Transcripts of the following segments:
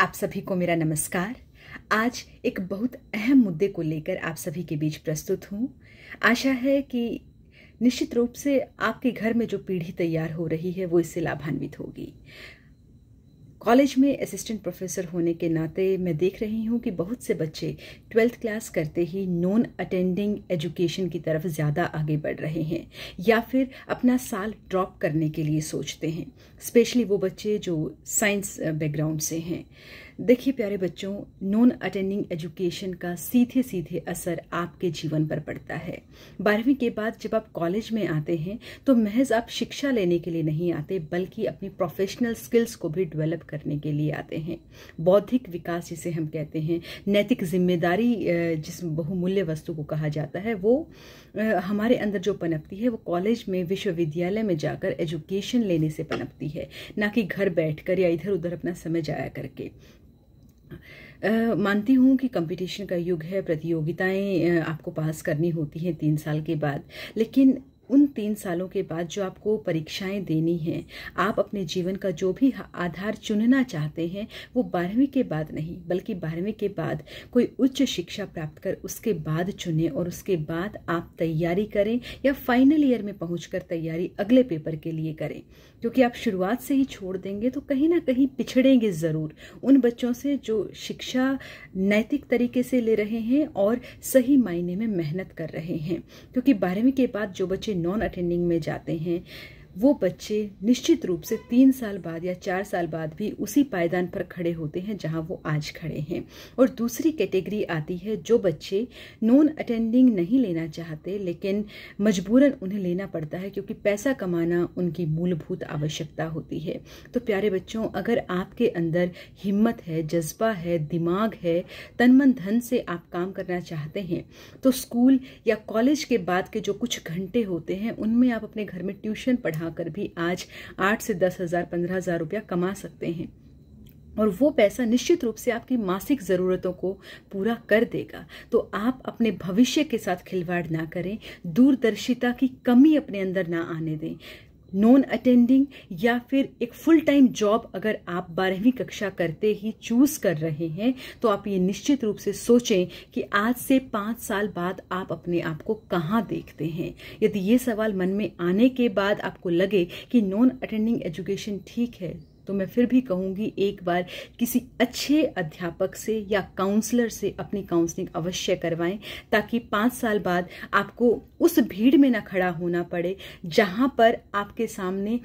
आप सभी को मेरा नमस्कार आज एक बहुत अहम मुद्दे को लेकर आप सभी के बीच प्रस्तुत हूँ आशा है कि निश्चित रूप से आपके घर में जो पीढ़ी तैयार हो रही है वो इससे लाभान्वित होगी कॉलेज में असिस्टेंट प्रोफेसर होने के नाते मैं देख रही हूँ कि बहुत से बच्चे ट्वेल्थ क्लास करते ही नॉन अटेंडिंग एजुकेशन की तरफ ज़्यादा आगे बढ़ रहे हैं या फिर अपना साल ड्रॉप करने के लिए सोचते हैं स्पेशली वो बच्चे जो साइंस बैकग्राउंड से हैं देखिए प्यारे बच्चों नॉन अटेंडिंग एजुकेशन का सीधे सीधे असर आपके जीवन पर पड़ता है बारहवीं के बाद जब आप कॉलेज में आते हैं तो महज आप शिक्षा लेने के लिए नहीं आते बल्कि अपनी प्रोफेशनल स्किल्स को भी डेवलप करने के लिए आते हैं बौद्धिक विकास जिसे हम कहते हैं नैतिक जिम्मेदारी जिस बहुमूल्य वस्तु को कहा जाता है वो हमारे अंदर जो पनपती है वो कॉलेज में विश्वविद्यालय में जाकर एजुकेशन लेने से पनपती है ना कि घर बैठकर या इधर उधर अपना समय जाया करके मानती हूँ कि कंपटीशन का युग है प्रतियोगिताएं आपको पास करनी होती हैं तीन साल के बाद लेकिन उन तीन सालों के बाद जो आपको परीक्षाएं देनी हैं आप अपने जीवन का जो भी आधार चुनना चाहते हैं वो बारहवीं के बाद नहीं बल्कि बारहवीं के बाद कोई उच्च शिक्षा प्राप्त कर उसके बाद चुने और उसके बाद आप तैयारी करें या फाइनल ईयर में पहुँच तैयारी अगले पेपर के लिए करें क्योंकि आप शुरुआत से ही छोड़ देंगे तो कहीं ना कहीं पिछड़ेंगे ज़रूर उन बच्चों से जो शिक्षा नैतिक तरीके से ले रहे हैं और सही मायने में मेहनत कर रहे हैं क्योंकि बारहवीं के बाद जो बच्चे नॉन अटेंडिंग में जाते हैं वो बच्चे निश्चित रूप से तीन साल बाद या चार साल बाद भी उसी पायदान पर खड़े होते हैं जहां वो आज खड़े हैं और दूसरी कैटेगरी आती है जो बच्चे नॉन अटेंडिंग नहीं लेना चाहते लेकिन मजबूरन उन्हें लेना पड़ता है क्योंकि पैसा कमाना उनकी मूलभूत आवश्यकता होती है तो प्यारे बच्चों अगर आपके अंदर हिम्मत है जज्बा है दिमाग है तन मन धन से आप काम करना चाहते हैं तो स्कूल या कॉलेज के बाद के जो कुछ घंटे होते हैं उनमें आप अपने घर में ट्यूशन पढ़ा कर भी आज आठ से दस हज़ार पंद्रह हज़ार रुपया कमा सकते हैं और वो पैसा निश्चित रूप से आपकी मासिक ज़रूरतों को पूरा कर देगा तो आप अपने भविष्य के साथ खिलवाड़ ना करें दूरदर्शिता की कमी अपने अंदर ना आने दें नॉन अटेंडिंग या फिर एक फुल टाइम जॉब अगर आप बारहवीं कक्षा करते ही चूज कर रहे हैं तो आप ये निश्चित रूप से सोचें कि आज से पाँच साल बाद आप अपने आप को कहाँ देखते हैं यदि ये सवाल मन में आने के बाद आपको लगे कि नॉन अटेंडिंग एजुकेशन ठीक है तो मैं फिर भी कहूंगी एक बार किसी अच्छे अध्यापक से या काउंसलर से अपनी काउंसलिंग अवश्य करवाएं ताकि पांच साल बाद आपको उस भीड़ में ना खड़ा होना पड़े जहां पर आपके सामने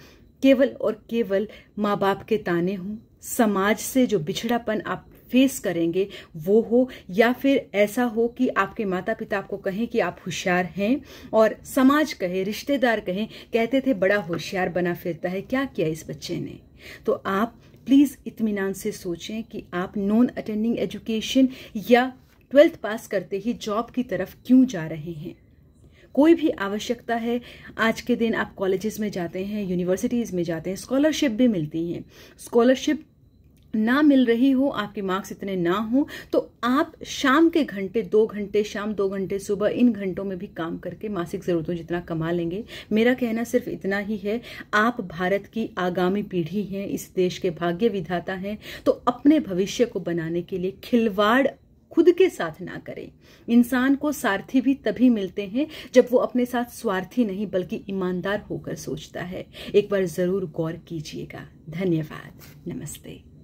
केवल और केवल माँ बाप के ताने हों समाज से जो बिछड़ापन आप फेस करेंगे वो हो या फिर ऐसा हो कि आपके माता पिता आपको कहें कि आप होशियार हैं और समाज कहे रिश्तेदार कहें कहते थे बड़ा होशियार बना फिरता है क्या किया इस बच्चे ने तो आप प्लीज़ इतमान से सोचें कि आप नॉन अटेंडिंग एजुकेशन या ट्वेल्थ पास करते ही जॉब की तरफ क्यों जा रहे हैं कोई भी आवश्यकता है आज के दिन आप कॉलेजेस में जाते हैं यूनिवर्सिटीज़ में जाते हैं स्कॉलरशिप भी मिलती हैं स्कॉलरशिप ना मिल रही हो आपके मार्क्स इतने ना हो तो आप शाम के घंटे दो घंटे शाम दो घंटे सुबह इन घंटों में भी काम करके मासिक ज़रूरतों जितना कमा लेंगे मेरा कहना सिर्फ इतना ही है आप भारत की आगामी पीढ़ी हैं इस देश के भाग्य विधाता हैं तो अपने भविष्य को बनाने के लिए खिलवाड़ खुद के साथ ना करें इंसान को सारथी भी तभी मिलते हैं जब वो अपने साथ स्वार्थी नहीं बल्कि ईमानदार होकर सोचता है एक बार जरूर गौर कीजिएगा धन्यवाद नमस्ते